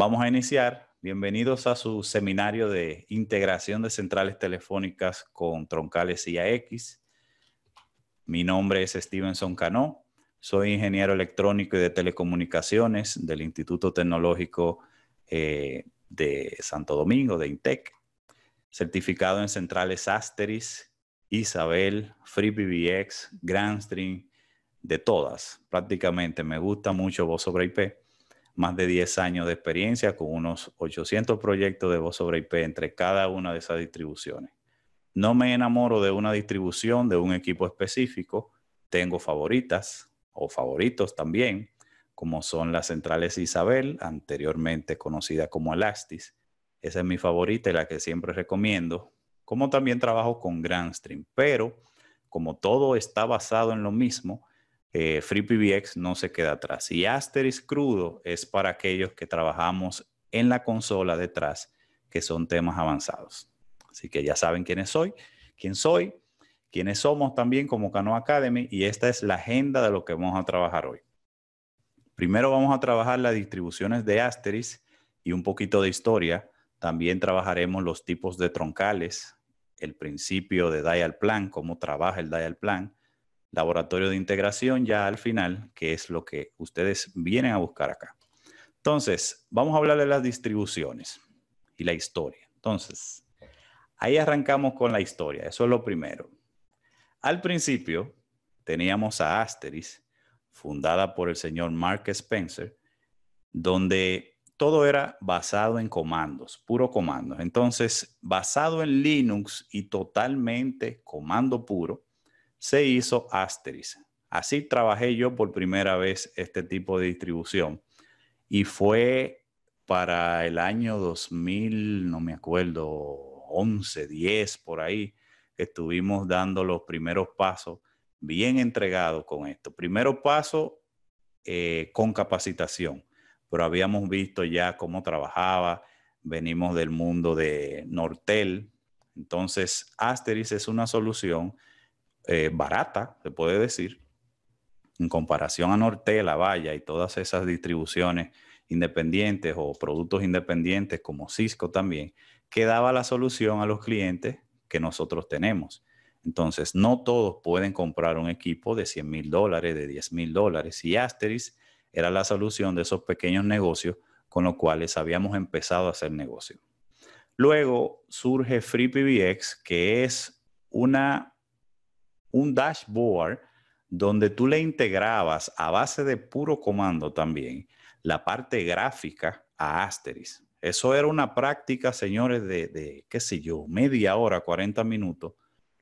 Vamos a iniciar. Bienvenidos a su seminario de integración de centrales telefónicas con troncales IAX. Mi nombre es Stevenson Cano. Soy ingeniero electrónico y de telecomunicaciones del Instituto Tecnológico eh, de Santo Domingo, de INTEC. Certificado en centrales Asteris, Isabel, FreeBBX, Grandstream, de todas, prácticamente. Me gusta mucho voz sobre IP más de 10 años de experiencia con unos 800 proyectos de voz sobre IP entre cada una de esas distribuciones. No me enamoro de una distribución, de un equipo específico. Tengo favoritas o favoritos también, como son las centrales Isabel, anteriormente conocida como Elastis. Esa es mi favorita y la que siempre recomiendo. Como también trabajo con Grandstream, pero como todo está basado en lo mismo, eh, FreePBX no se queda atrás. Y Asterisk crudo es para aquellos que trabajamos en la consola detrás, que son temas avanzados. Así que ya saben quiénes soy, quién soy, quiénes somos también como Cano Academy y esta es la agenda de lo que vamos a trabajar hoy. Primero vamos a trabajar las distribuciones de Asterisk y un poquito de historia. También trabajaremos los tipos de troncales, el principio de dial plan, cómo trabaja el dial plan, laboratorio de integración ya al final, que es lo que ustedes vienen a buscar acá. Entonces, vamos a hablar de las distribuciones y la historia. Entonces, ahí arrancamos con la historia, eso es lo primero. Al principio teníamos a Asteris, fundada por el señor Mark Spencer, donde todo era basado en comandos, puro comandos. Entonces, basado en Linux y totalmente comando puro, se hizo Asteris. Así trabajé yo por primera vez este tipo de distribución. Y fue para el año 2000, no me acuerdo, 11, 10, por ahí, que estuvimos dando los primeros pasos bien entregados con esto. Primero paso eh, con capacitación, pero habíamos visto ya cómo trabajaba, venimos del mundo de Nortel, entonces Asteris es una solución eh, barata, se puede decir, en comparación a La Valla, y todas esas distribuciones independientes o productos independientes como Cisco también, que daba la solución a los clientes que nosotros tenemos. Entonces, no todos pueden comprar un equipo de 100 mil dólares, de 10 mil dólares, y Asteris era la solución de esos pequeños negocios con los cuales habíamos empezado a hacer negocio. Luego surge FreePBX, que es una un dashboard donde tú le integrabas a base de puro comando también la parte gráfica a Asteris. Eso era una práctica, señores, de, qué sé yo, media hora, 40 minutos,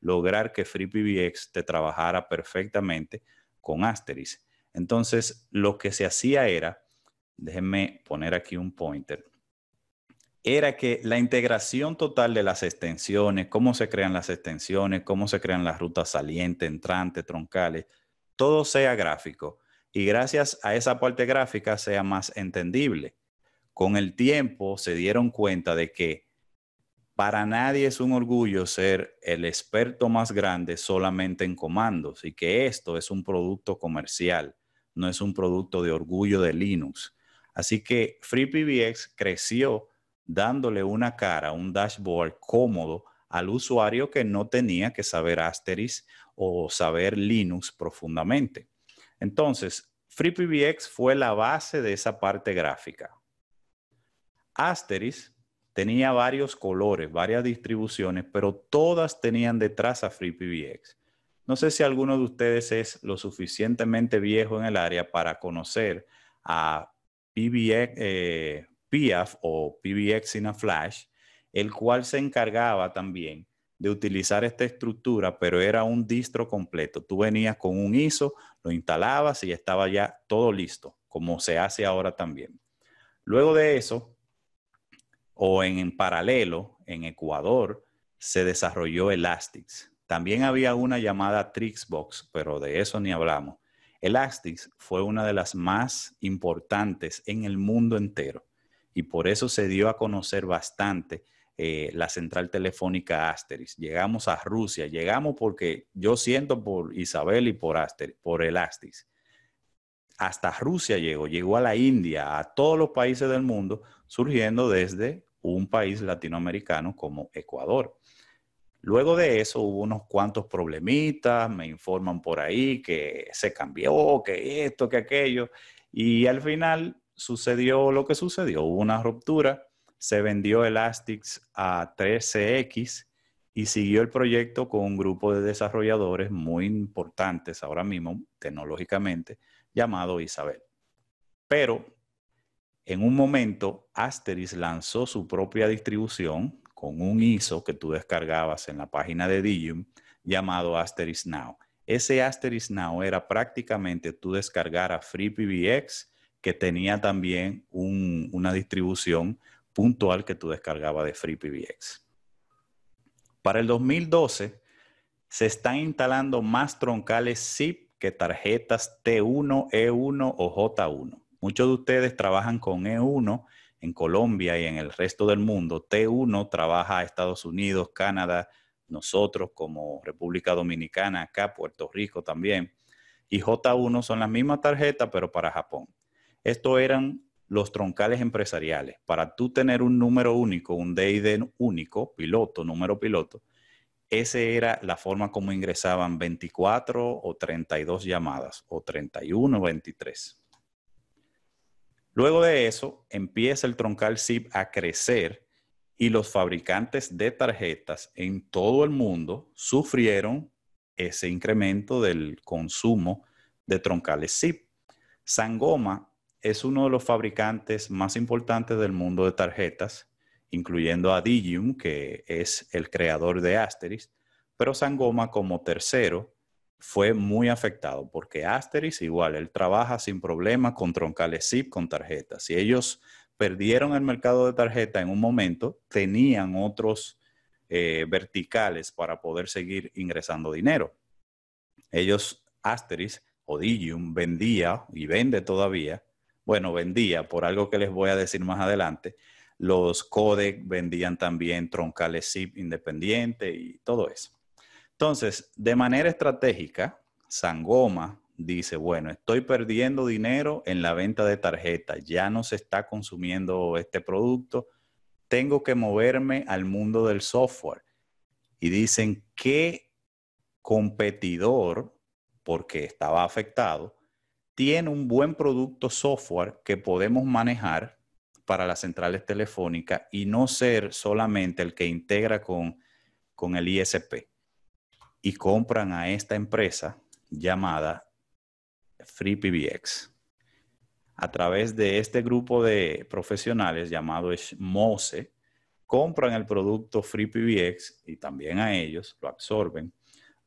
lograr que FreePBX te trabajara perfectamente con Asteris. Entonces, lo que se hacía era, déjenme poner aquí un pointer, era que la integración total de las extensiones, cómo se crean las extensiones, cómo se crean las rutas salientes, entrantes, troncales, todo sea gráfico. Y gracias a esa parte gráfica sea más entendible. Con el tiempo se dieron cuenta de que para nadie es un orgullo ser el experto más grande solamente en comandos y que esto es un producto comercial, no es un producto de orgullo de Linux. Así que FreePBX creció dándole una cara, un dashboard cómodo al usuario que no tenía que saber Asterisk o saber Linux profundamente. Entonces, FreePBX fue la base de esa parte gráfica. Asterisk tenía varios colores, varias distribuciones, pero todas tenían detrás a FreePBX. No sé si alguno de ustedes es lo suficientemente viejo en el área para conocer a PBX, eh, PIAF o PBX in a Flash, el cual se encargaba también de utilizar esta estructura, pero era un distro completo. Tú venías con un ISO, lo instalabas y estaba ya todo listo, como se hace ahora también. Luego de eso, o en, paralelo, en Ecuador, se desarrolló Elastics. También había una llamada Trixbox, pero de eso ni hablamos. Elastics fue una de las más importantes en el mundo entero y por eso se dio a conocer bastante eh, la central telefónica Asteris. Llegamos a Rusia, llegamos porque yo siento por Isabel y por, Asteris, por el Asteris. Hasta Rusia llegó, llegó a la India, a todos los países del mundo, surgiendo desde un país latinoamericano como Ecuador. Luego de eso hubo unos cuantos problemitas, me informan por ahí que se cambió, que esto, que aquello, y al final sucedió lo que sucedió, hubo una ruptura, se vendió Elastics a 13X y siguió el proyecto con un grupo de desarrolladores muy importantes ahora mismo, tecnológicamente, llamado Isabel. Pero en un momento, Asteris lanzó su propia distribución con un ISO que tú descargabas en la página de Digium llamado Asteris Now. Ese Asteris Now era prácticamente tú descargar a FreePBX que tenía también una distribución puntual que tú descargabas de FreePBX. Para el 2012 se están instalando más troncales zip que tarjetas T1, E1 o J1. Muchos de ustedes trabajan con E1 en Colombia y en el resto del mundo. T1 trabaja a Estados Unidos, Canadá, nosotros como República Dominicana, acá Puerto Rico también. Y J1 son las mismas tarjetas, pero para Japón. Estos eran los troncales empresariales. Para tú tener un número único, un DID único, piloto, número piloto, esa era la forma como ingresaban 24 o 32 llamadas, o 31 o 23. Luego de eso, empieza el troncal SIP a crecer y los fabricantes de tarjetas en todo el mundo sufrieron ese incremento del consumo de troncales SIP. Sangoma es uno de los fabricantes más importantes del mundo de tarjetas, incluyendo a Digium, que es el creador de Asterix, pero Sangoma como tercero fue muy afectado porque Asterix igual, él trabaja sin problema con troncales zip con tarjetas. Y ellos perdieron el mercado de tarjeta en un momento, tenían otros eh, verticales para poder seguir ingresando dinero. Ellos, Asterix o Digium, vendía y vende todavía bueno, vendía, por algo que les voy a decir más adelante, los codec vendían también troncales zip independiente y todo eso. Entonces, de manera estratégica, Sangoma dice, bueno, estoy perdiendo dinero en la venta de tarjetas, ya no se está consumiendo este producto, tengo que moverme al mundo del software. Y dicen, ¿qué competidor, porque estaba afectado, tiene un buen producto software que podemos manejar para las centrales telefónicas y no ser solamente el que integra con, el ISP. Y compran a esta empresa llamada FreePBX. A través de este grupo de profesionales llamado MOSE, compran el producto FreePBX y también a ellos lo absorben.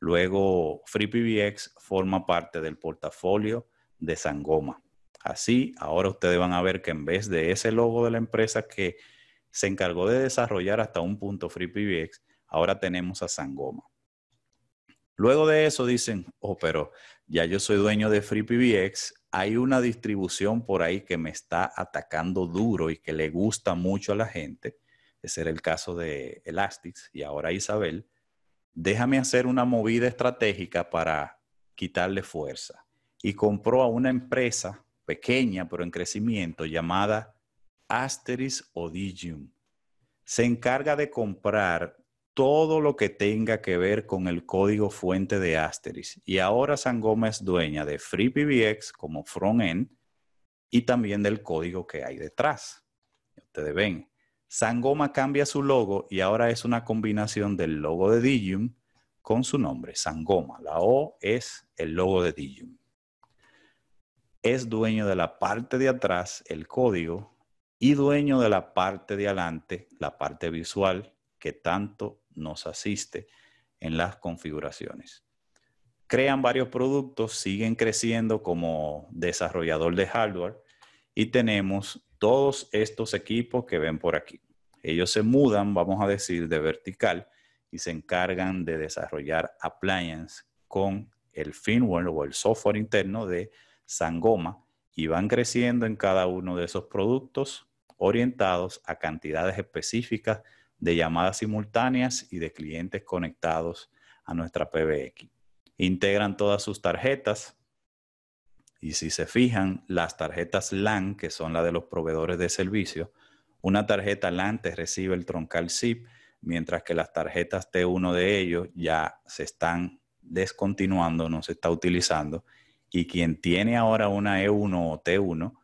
Luego, FreePBX forma parte del portafolio de Sangoma. Así, ahora ustedes van a ver que en vez de ese logo de la empresa que se encargó de desarrollar hasta un punto FreePBX, ahora tenemos a Sangoma. Luego de eso dicen, oh, pero ya yo soy dueño de FreePBX, hay una distribución por ahí que me está atacando duro y que le gusta mucho a la gente. Ese era el caso de Elastics y ahora Isabel. Déjame hacer una movida estratégica para quitarle fuerza y compró a una empresa pequeña pero en crecimiento llamada Asteris Odigium. Se encarga de comprar todo lo que tenga que ver con el código fuente de Asteris. Y ahora San Gómez es dueña de FreePBX como front-end y también del código que hay detrás. Ustedes ven, Sangoma cambia su logo y ahora es una combinación del logo de Digium con su nombre, Sangoma. La O es el logo de Digium es dueño de la parte de atrás, el código, y dueño de la parte de adelante, la parte visual, que tanto nos asiste en las configuraciones. Crean varios productos, siguen creciendo como desarrollador de hardware y tenemos todos estos equipos que ven por aquí. Ellos se mudan, vamos a decir, de vertical y se encargan de desarrollar appliance con el firmware o el software interno de sangoma y van creciendo en cada uno de esos productos orientados a cantidades específicas de llamadas simultáneas y de clientes conectados a nuestra PBX. Integran todas sus tarjetas y si se fijan, las tarjetas LAN, que son las de los proveedores de servicio, una tarjeta LAN te recibe el troncal SIP, mientras que las tarjetas T1 de ellos ya se están descontinuando, no se está utilizando y quien tiene ahora una E1 o T1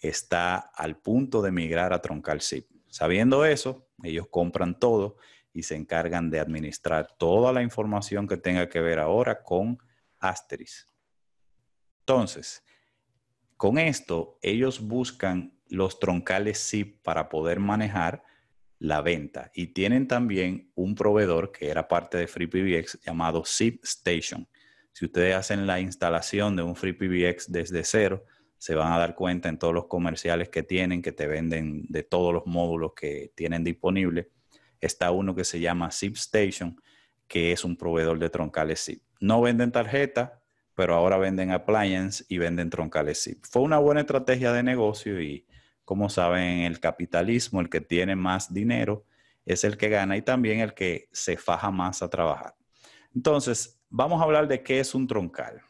está al punto de migrar a troncal SIP. Sabiendo eso, ellos compran todo y se encargan de administrar toda la información que tenga que ver ahora con Asteris. Entonces, con esto, ellos buscan los troncales SIP para poder manejar la venta y tienen también un proveedor que era parte de FreePBX llamado SIP Station si ustedes hacen la instalación de un Free PBX desde cero, se van a dar cuenta en todos los comerciales que tienen, que te venden de todos los módulos que tienen disponibles. Está uno que se llama SIP Station, que es un proveedor de troncales Zip. No venden tarjeta, pero ahora venden appliance y venden troncales Zip. Fue una buena estrategia de negocio y, como saben, el capitalismo, el que tiene más dinero, es el que gana y también el que se faja más a trabajar. Entonces, Vamos a hablar de qué es un troncal.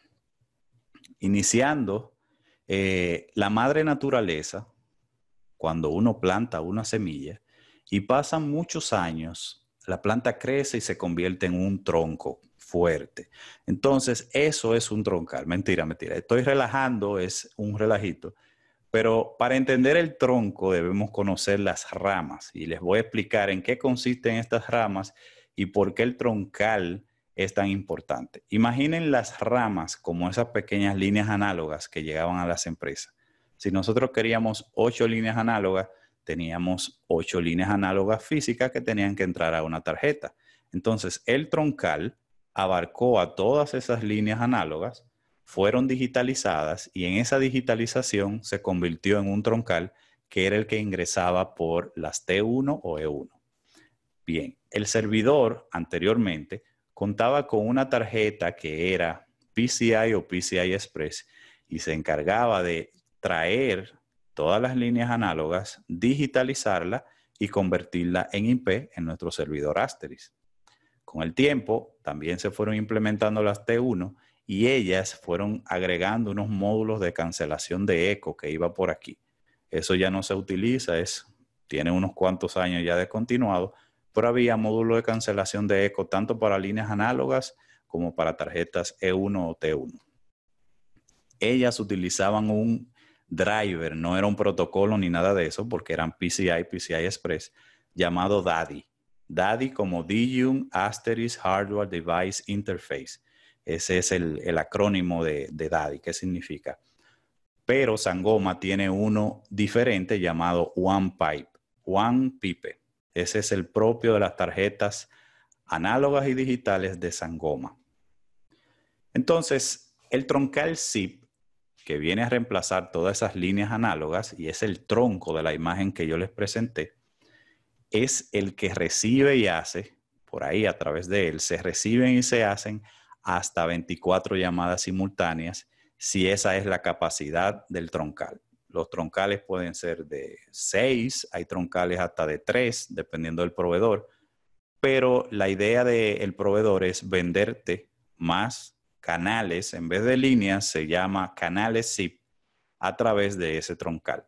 Iniciando, eh, la madre naturaleza, cuando uno planta una semilla y pasan muchos años, la planta crece y se convierte en un tronco fuerte. Entonces, eso es un troncal. Mentira, mentira. Estoy relajando, es un relajito. Pero para entender el tronco debemos conocer las ramas y les voy a explicar en qué consisten estas ramas y por qué el troncal es tan importante. Imaginen las ramas como esas pequeñas líneas análogas que llegaban a las empresas. Si nosotros queríamos ocho líneas análogas, teníamos ocho líneas análogas físicas que tenían que entrar a una tarjeta. Entonces, el troncal abarcó a todas esas líneas análogas, fueron digitalizadas y en esa digitalización se convirtió en un troncal que era el que ingresaba por las T1 o E1. Bien, el servidor anteriormente contaba con una tarjeta que era PCI o PCI Express y se encargaba de traer todas las líneas análogas, digitalizarla y convertirla en IP en nuestro servidor Asteris. Con el tiempo, también se fueron implementando las T1 y ellas fueron agregando unos módulos de cancelación de eco que iba por aquí. Eso ya no se utiliza, es, tiene unos cuantos años ya continuado, pero había módulo de cancelación de eco tanto para líneas análogas como para tarjetas E1 o T1. Ellas utilizaban un driver, no era un protocolo ni nada de eso, porque eran PCI, PCI Express, llamado DADI. DADI como Digium Asterisk Hardware Device Interface. Ese es el, acrónimo de, DADI. ¿Qué significa? Pero Sangoma tiene uno diferente llamado OnePipe, OnePipe. Ese es el propio de las tarjetas análogas y digitales de Sangoma. Entonces, el troncal zip, que viene a reemplazar todas esas líneas análogas y es el tronco de la imagen que yo les presenté, es el que recibe y hace, por ahí a través de él, se reciben y se hacen hasta 24 llamadas simultáneas si esa es la capacidad del troncal. Los troncales pueden ser de 6, hay troncales hasta de tres, dependiendo del proveedor. Pero la idea del proveedor es venderte más canales, en vez de líneas, se llama canales zip a través de ese troncal.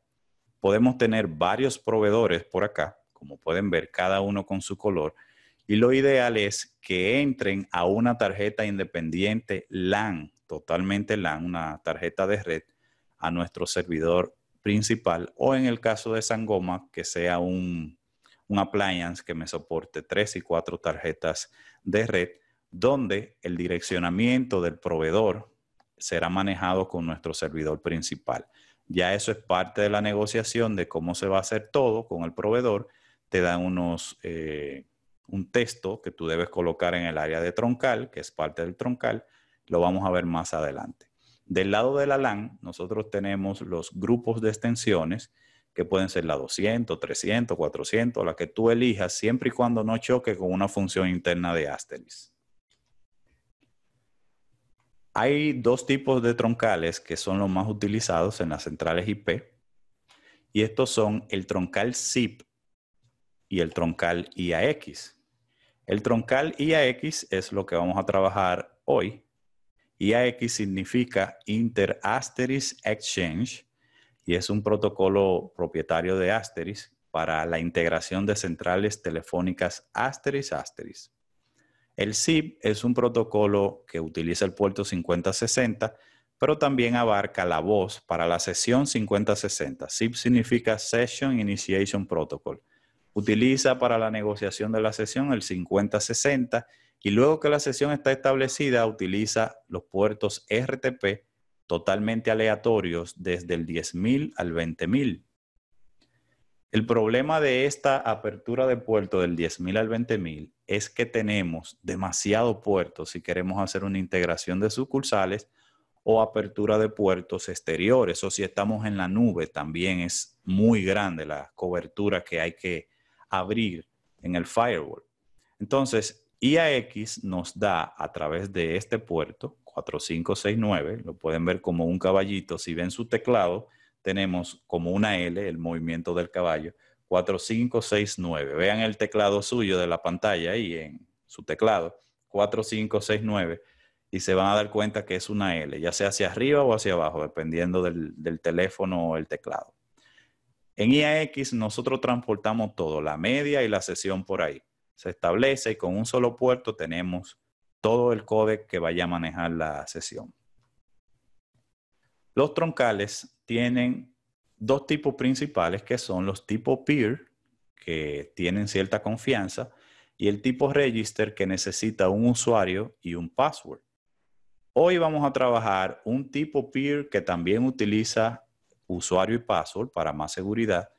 Podemos tener varios proveedores por acá, como pueden ver, cada uno con su color. Y lo ideal es que entren a una tarjeta independiente LAN, totalmente LAN, una tarjeta de red, a nuestro servidor principal o en el caso de Sangoma, que sea un, appliance que me soporte tres y cuatro tarjetas de red, donde el direccionamiento del proveedor será manejado con nuestro servidor principal. Ya eso es parte de la negociación de cómo se va a hacer todo con el proveedor. Te dan unos, eh, un texto que tú debes colocar en el área de troncal, que es parte del troncal. Lo vamos a ver más adelante. Del lado de la LAN, nosotros tenemos los grupos de extensiones que pueden ser la 200, 300, 400, la que tú elijas, siempre y cuando no choque con una función interna de Asterisk. Hay dos tipos de troncales que son los más utilizados en las centrales IP, y estos son el troncal ZIP y el troncal IAX. El troncal IAX es lo que vamos a trabajar hoy IAX significa Inter Asterisk Exchange y es un protocolo propietario de Asterisk para la integración de centrales telefónicas Asterisk Asteris. El SIP es un protocolo que utiliza el puerto 5060, pero también abarca la voz para la sesión 5060. SIP significa Session Initiation Protocol. Utiliza para la negociación de la sesión el 5060 y luego que la sesión está establecida, utiliza los puertos RTP totalmente aleatorios desde el 10.000 al 20.000. El problema de esta apertura de puerto del 10.000 al 20.000 es que tenemos demasiado puertos si queremos hacer una integración de sucursales o apertura de puertos exteriores o si estamos en la nube también es muy grande la cobertura que hay que abrir en el firewall. Entonces, IAX nos da a través de este puerto 4569, lo pueden ver como un caballito, si ven su teclado, tenemos como una L, el movimiento del caballo, 4569. Vean el teclado suyo de la pantalla ahí en su teclado, 4569, y se van a dar cuenta que es una L, ya sea hacia arriba o hacia abajo, dependiendo del, del teléfono o el teclado. En IAX nosotros transportamos todo, la media y la sesión por ahí se establece y con un solo puerto tenemos todo el codec que vaya a manejar la sesión. Los troncales tienen dos tipos principales que son los tipo peer, que tienen cierta confianza, y el tipo register que necesita un usuario y un password. Hoy vamos a trabajar un tipo peer que también utiliza usuario y password para más seguridad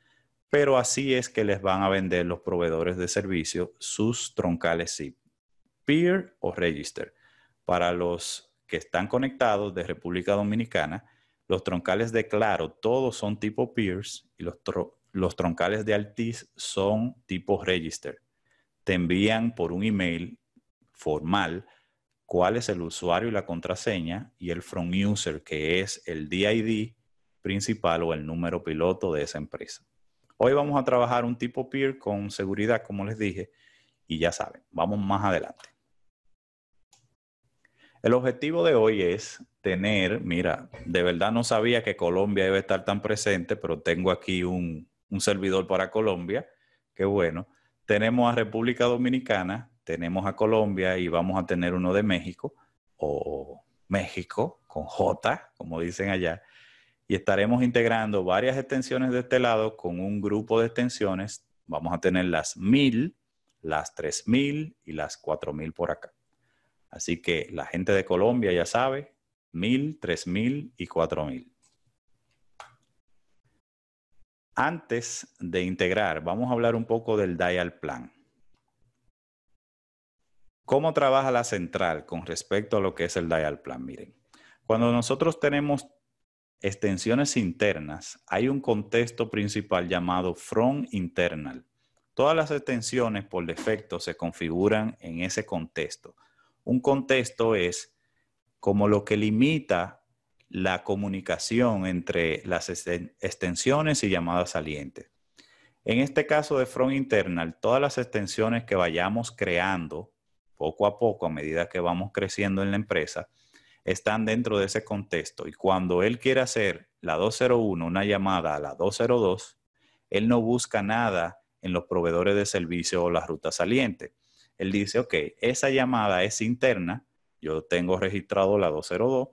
pero así es que les van a vender los proveedores de servicio sus troncales SIP, peer o register. Para los que están conectados de República Dominicana, los troncales de Claro todos son tipo peers y los, troncales de Altis son tipo register. Te envían por un email formal cuál es el usuario y la contraseña y el from user, que es el DID principal o el número piloto de esa empresa. Hoy vamos a trabajar un tipo peer con seguridad, como les dije, y ya saben, vamos más adelante. El objetivo de hoy es tener, mira, de verdad no sabía que Colombia iba a estar tan presente, pero tengo aquí un, un servidor para Colombia, que bueno. Tenemos a República Dominicana, tenemos a Colombia y vamos a tener uno de México, o México, con J, como dicen allá y estaremos integrando varias extensiones de este lado con un grupo de extensiones. Vamos a tener las 1000, las 3000 y las 4000 por acá. Así que la gente de Colombia ya sabe, 1000, 3000 y 4000. Antes de integrar, vamos a hablar un poco del dial plan. ¿Cómo trabaja la central con respecto a lo que es el dial plan? Miren, cuando nosotros tenemos extensiones internas, hay un contexto principal llamado front internal. Todas las extensiones por defecto se configuran en ese contexto. Un contexto es como lo que limita la comunicación entre las extensiones y llamadas salientes. En este caso de front internal, todas las extensiones que vayamos creando poco a poco a medida que vamos creciendo en la empresa, están dentro de ese contexto. Y cuando él quiere hacer la 201, una llamada a la 202, él no busca nada en los proveedores de servicio o la ruta saliente. Él dice, ok, esa llamada es interna, yo tengo registrado la 202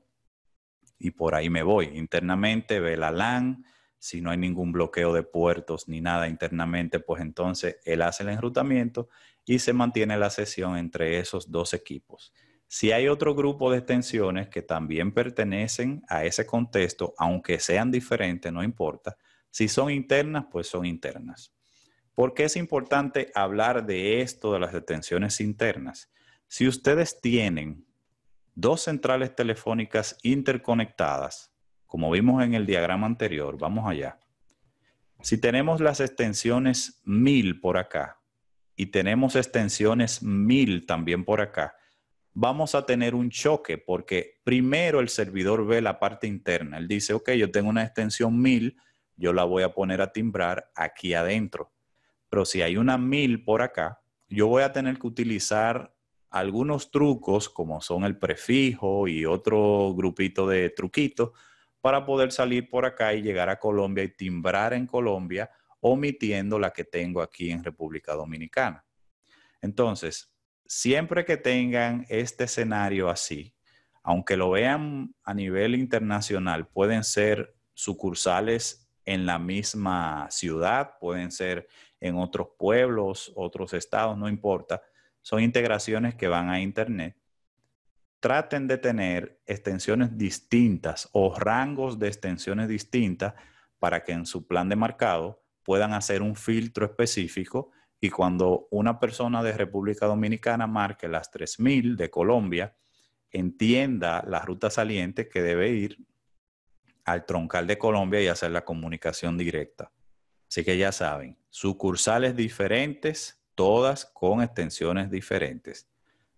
y por ahí me voy. Internamente ve la LAN, si no hay ningún bloqueo de puertos ni nada internamente, pues entonces él hace el enrutamiento y se mantiene la sesión entre esos dos equipos. Si hay otro grupo de extensiones que también pertenecen a ese contexto, aunque sean diferentes, no importa. Si son internas, pues son internas. ¿Por qué es importante hablar de esto, de las extensiones internas? Si ustedes tienen dos centrales telefónicas interconectadas, como vimos en el diagrama anterior, vamos allá. Si tenemos las extensiones 1000 por acá y tenemos extensiones 1000 también por acá, vamos a tener un choque porque primero el servidor ve la parte interna. Él dice, ok, yo tengo una extensión 1000, yo la voy a poner a timbrar aquí adentro. Pero si hay una 1000 por acá, yo voy a tener que utilizar algunos trucos como son el prefijo y otro grupito de truquitos para poder salir por acá y llegar a Colombia y timbrar en Colombia, omitiendo la que tengo aquí en República Dominicana. Entonces, siempre que tengan este escenario así, aunque lo vean a nivel internacional, pueden ser sucursales en la misma ciudad, pueden ser en otros pueblos, otros estados, no importa. Son integraciones que van a Internet. Traten de tener extensiones distintas o rangos de extensiones distintas para que en su plan de mercado puedan hacer un filtro específico y cuando una persona de República Dominicana marque las 3.000 de Colombia, entienda la ruta saliente que debe ir al troncal de Colombia y hacer la comunicación directa. Así que ya saben, sucursales diferentes, todas con extensiones diferentes.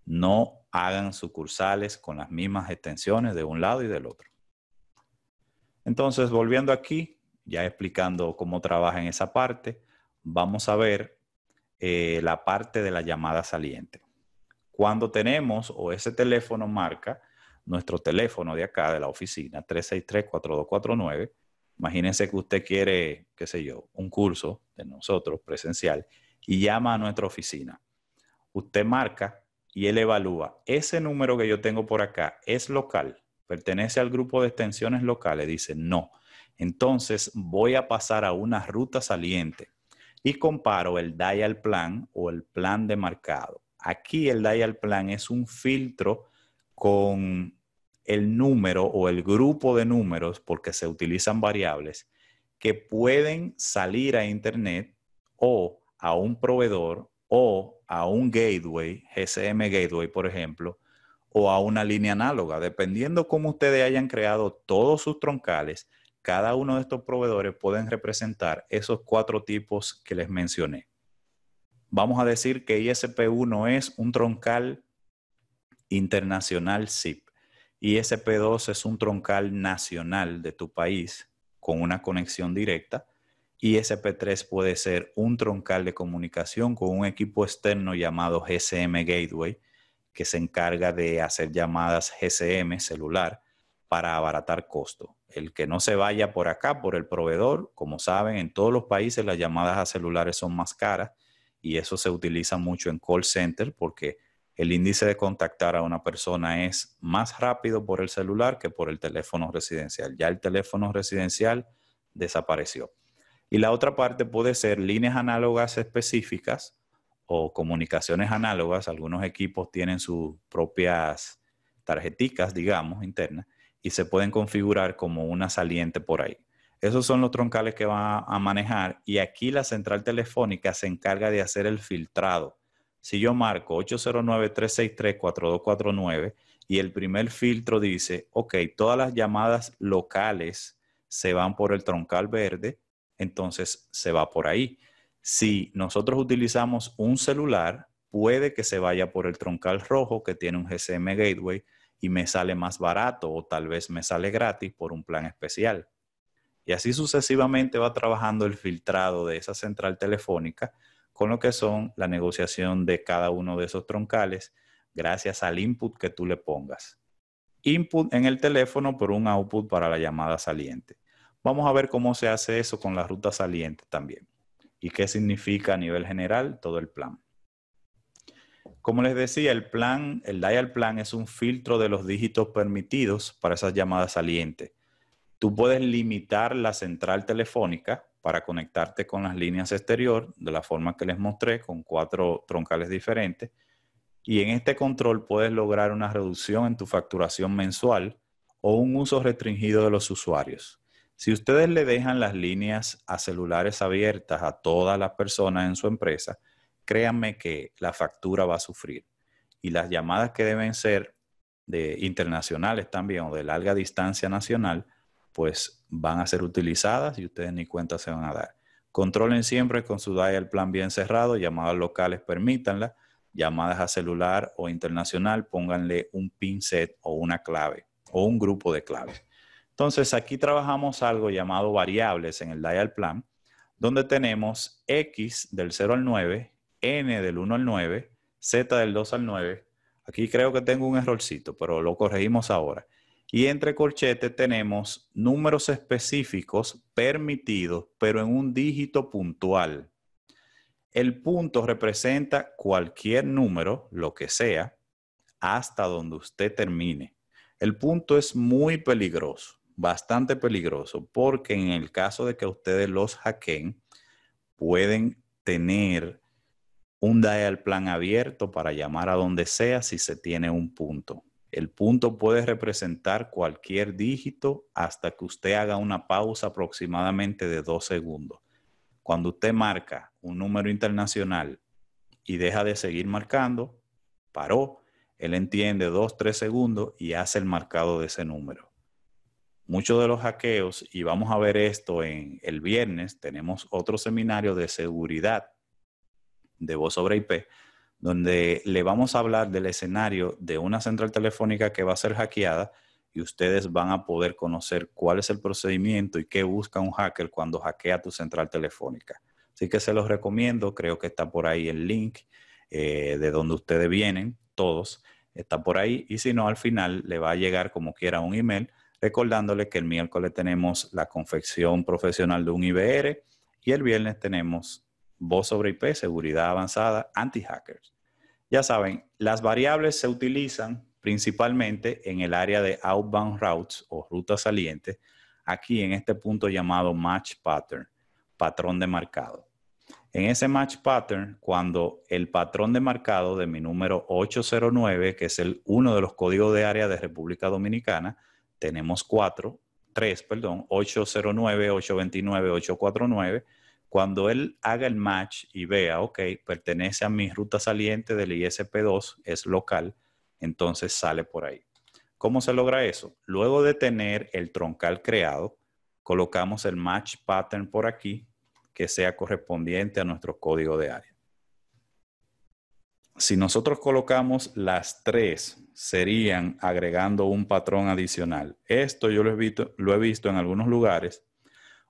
No hagan sucursales con las mismas extensiones de un lado y del otro. Entonces, volviendo aquí, ya explicando cómo trabaja en esa parte, vamos a ver eh, la parte de la llamada saliente. Cuando tenemos o ese teléfono marca nuestro teléfono de acá, de la oficina, 363-4249, imagínense que usted quiere, qué sé yo, un curso de nosotros presencial y llama a nuestra oficina. Usted marca y él evalúa, ese número que yo tengo por acá es local, pertenece al grupo de extensiones locales, dice no. Entonces voy a pasar a una ruta saliente y comparo el dial plan o el plan de marcado. Aquí el dial plan es un filtro con el número o el grupo de números, porque se utilizan variables, que pueden salir a Internet o a un proveedor o a un gateway, GSM Gateway, por ejemplo, o a una línea análoga, dependiendo cómo ustedes hayan creado todos sus troncales, cada uno de estos proveedores pueden representar esos cuatro tipos que les mencioné. Vamos a decir que ISP1 es un troncal internacional SIP. ISP2 es un troncal nacional de tu país con una conexión directa. ISP3 puede ser un troncal de comunicación con un equipo externo llamado GSM Gateway, que se encarga de hacer llamadas GSM celular para abaratar costo el que no se vaya por acá, por el proveedor. Como saben, en todos los países las llamadas a celulares son más caras y eso se utiliza mucho en call center porque el índice de contactar a una persona es más rápido por el celular que por el teléfono residencial. Ya el teléfono residencial desapareció. Y la otra parte puede ser líneas análogas específicas o comunicaciones análogas. Algunos equipos tienen sus propias tarjeticas, digamos, internas y se pueden configurar como una saliente por ahí. Esos son los troncales que va a manejar y aquí la central telefónica se encarga de hacer el filtrado. Si yo marco 809-363-4249 y el primer filtro dice, ok, todas las llamadas locales se van por el troncal verde, entonces se va por ahí. Si nosotros utilizamos un celular, puede que se vaya por el troncal rojo que tiene un GSM Gateway y me sale más barato o tal vez me sale gratis por un plan especial. Y así sucesivamente va trabajando el filtrado de esa central telefónica con lo que son la negociación de cada uno de esos troncales gracias al input que tú le pongas. Input en el teléfono por un output para la llamada saliente. Vamos a ver cómo se hace eso con la ruta saliente también y qué significa a nivel general todo el plan. Como les decía, el plan, el dial plan es un filtro de los dígitos permitidos para esas llamadas salientes. Tú puedes limitar la central telefónica para conectarte con las líneas exterior de la forma que les mostré, con cuatro troncales diferentes. Y en este control puedes lograr una reducción en tu facturación mensual o un uso restringido de los usuarios. Si ustedes le dejan las líneas a celulares abiertas a todas las personas en su empresa, créanme que la factura va a sufrir. Y las llamadas que deben ser de internacionales también o de larga distancia nacional, pues van a ser utilizadas y ustedes ni cuenta se van a dar. Controlen siempre con su dial plan bien cerrado, llamadas locales permítanla, llamadas a celular o internacional, pónganle un pin set o una clave o un grupo de claves. Entonces, aquí trabajamos algo llamado variables en el dial plan, donde tenemos X del 0 al 9 N del 1 al 9, Z del 2 al 9. Aquí creo que tengo un errorcito, pero lo corregimos ahora. Y entre corchetes tenemos números específicos permitidos, pero en un dígito puntual. El punto representa cualquier número, lo que sea, hasta donde usted termine. El punto es muy peligroso, bastante peligroso, porque en el caso de que ustedes los hackeen, pueden tener un al plan abierto para llamar a donde sea si se tiene un punto. El punto puede representar cualquier dígito hasta que usted haga una pausa aproximadamente de dos segundos. Cuando usted marca un número internacional y deja de seguir marcando, paró, él entiende dos, tres segundos y hace el marcado de ese número. Muchos de los hackeos, y vamos a ver esto en el viernes, tenemos otro seminario de seguridad de voz sobre IP, donde le vamos a hablar del escenario de una central telefónica que va a ser hackeada y ustedes van a poder conocer cuál es el procedimiento y qué busca un hacker cuando hackea tu central telefónica. Así que se los recomiendo, creo que está por ahí el link eh, de donde ustedes vienen, todos, está por ahí y si no, al final le va a llegar como quiera un email recordándole que el miércoles tenemos la confección profesional de un IBR y el viernes tenemos voz sobre IP, seguridad avanzada, anti-hackers. Ya saben, las variables se utilizan principalmente en el área de outbound routes o rutas salientes, aquí en este punto llamado match pattern, patrón de marcado. En ese match pattern, cuando el patrón de marcado de mi número 809, que es el uno de los códigos de área de República Dominicana, tenemos cuatro, tres, perdón, 809, 829, 849, cuando él haga el match y vea, ok, pertenece a mi ruta saliente del ISP2, es local, entonces sale por ahí. ¿Cómo se logra eso? Luego de tener el troncal creado, colocamos el match pattern por aquí que sea correspondiente a nuestro código de área. Si nosotros colocamos las tres, serían agregando un patrón adicional. Esto yo lo he visto, lo he visto en algunos lugares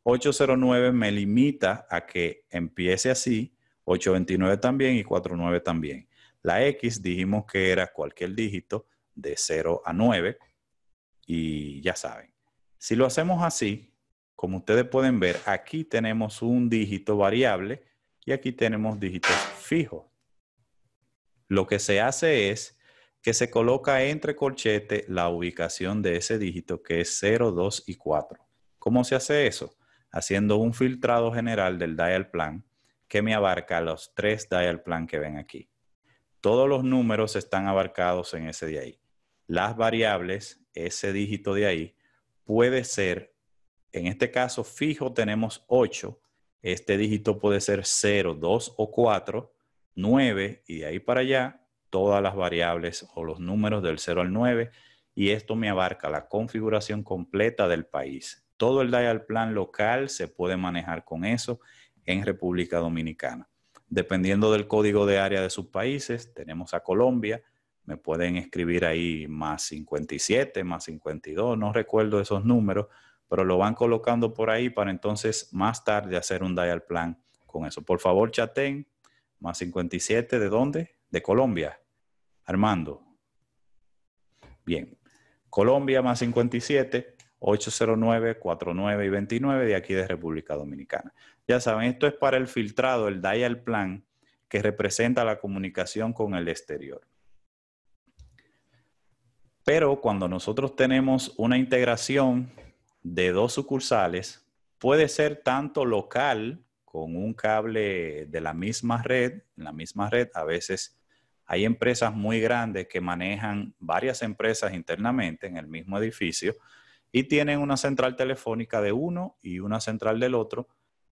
809 me limita a que empiece así, 829 también y 49 también. La X dijimos que era cualquier dígito de 0 a 9 y ya saben. Si lo hacemos así, como ustedes pueden ver, aquí tenemos un dígito variable y aquí tenemos dígitos fijos. Lo que se hace es que se coloca entre corchete la ubicación de ese dígito que es 0, 2 y 4. ¿Cómo se hace eso? haciendo un filtrado general del dial plan que me abarca los tres dial plan que ven aquí. Todos los números están abarcados en ese de ahí. Las variables, ese dígito de ahí, puede ser, en este caso fijo tenemos 8, este dígito puede ser 0, 2 o 4, 9 y de ahí para allá todas las variables o los números del 0 al 9 y esto me abarca la configuración completa del país todo el dial plan local se puede manejar con eso en República Dominicana. Dependiendo del código de área de sus países, tenemos a Colombia, me pueden escribir ahí más 57, más 52, no recuerdo esos números, pero lo van colocando por ahí para entonces más tarde hacer un dial plan con eso. Por favor, chaten, más 57, ¿de dónde? De Colombia. Armando. Bien, Colombia más 57 809 49 y 29 de aquí de República Dominicana. Ya saben, esto es para el filtrado, el dial plan que representa la comunicación con el exterior. Pero cuando nosotros tenemos una integración de dos sucursales, puede ser tanto local con un cable de la misma red, en la misma red a veces hay empresas muy grandes que manejan varias empresas internamente en el mismo edificio, y tienen una central telefónica de uno y una central del otro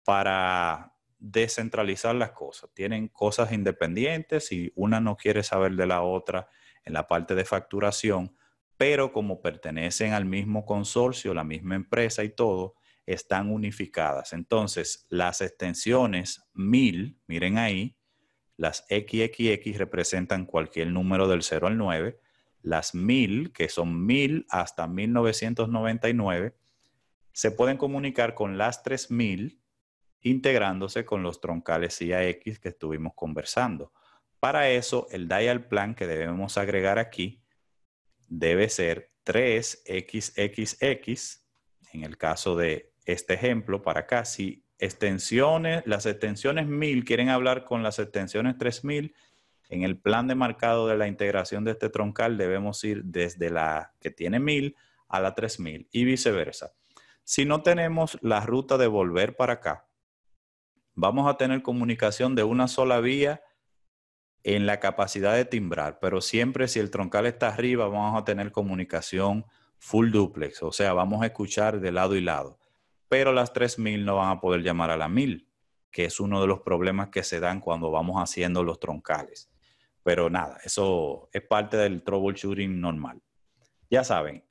para descentralizar las cosas. Tienen cosas independientes y una no quiere saber de la otra en la parte de facturación, pero como pertenecen al mismo consorcio, la misma empresa y todo, están unificadas. Entonces, las extensiones 1000, miren ahí, las XXX representan cualquier número del 0 al 9, las 1000, que son 1000 hasta 1999, se pueden comunicar con las 3000 integrándose con los troncales IAX que estuvimos conversando. Para eso, el dial plan que debemos agregar aquí debe ser 3XXX, en el caso de este ejemplo, para acá, si extensiones, las extensiones 1000 quieren hablar con las extensiones 3000, en el plan de marcado de la integración de este troncal debemos ir desde la que tiene 1000 a la 3000 y viceversa. Si no tenemos la ruta de volver para acá, vamos a tener comunicación de una sola vía en la capacidad de timbrar, pero siempre si el troncal está arriba vamos a tener comunicación full duplex, o sea, vamos a escuchar de lado y lado, pero las 3000 no van a poder llamar a la 1000, que es uno de los problemas que se dan cuando vamos haciendo los troncales. Pero nada, eso es parte del troubleshooting normal. Ya saben,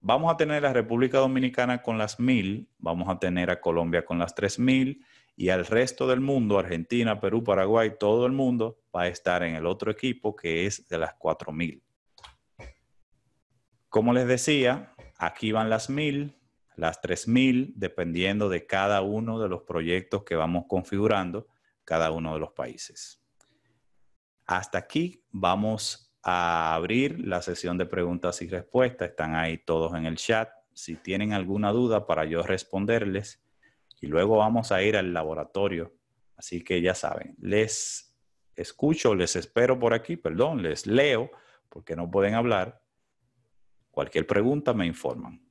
vamos a tener a la República Dominicana con las 1000, vamos a tener a Colombia con las 3000 y al resto del mundo, Argentina, Perú, Paraguay, todo el mundo va a estar en el otro equipo que es de las 4000. Como les decía, aquí van las 1000, las 3000, dependiendo de cada uno de los proyectos que vamos configurando cada uno de los países. Hasta aquí vamos a abrir la sesión de preguntas y respuestas. Están ahí todos en el chat. Si tienen alguna duda para yo responderles. Y luego vamos a ir al laboratorio. Así que ya saben, les escucho, les espero por aquí, perdón, les leo porque no pueden hablar. Cualquier pregunta me informan.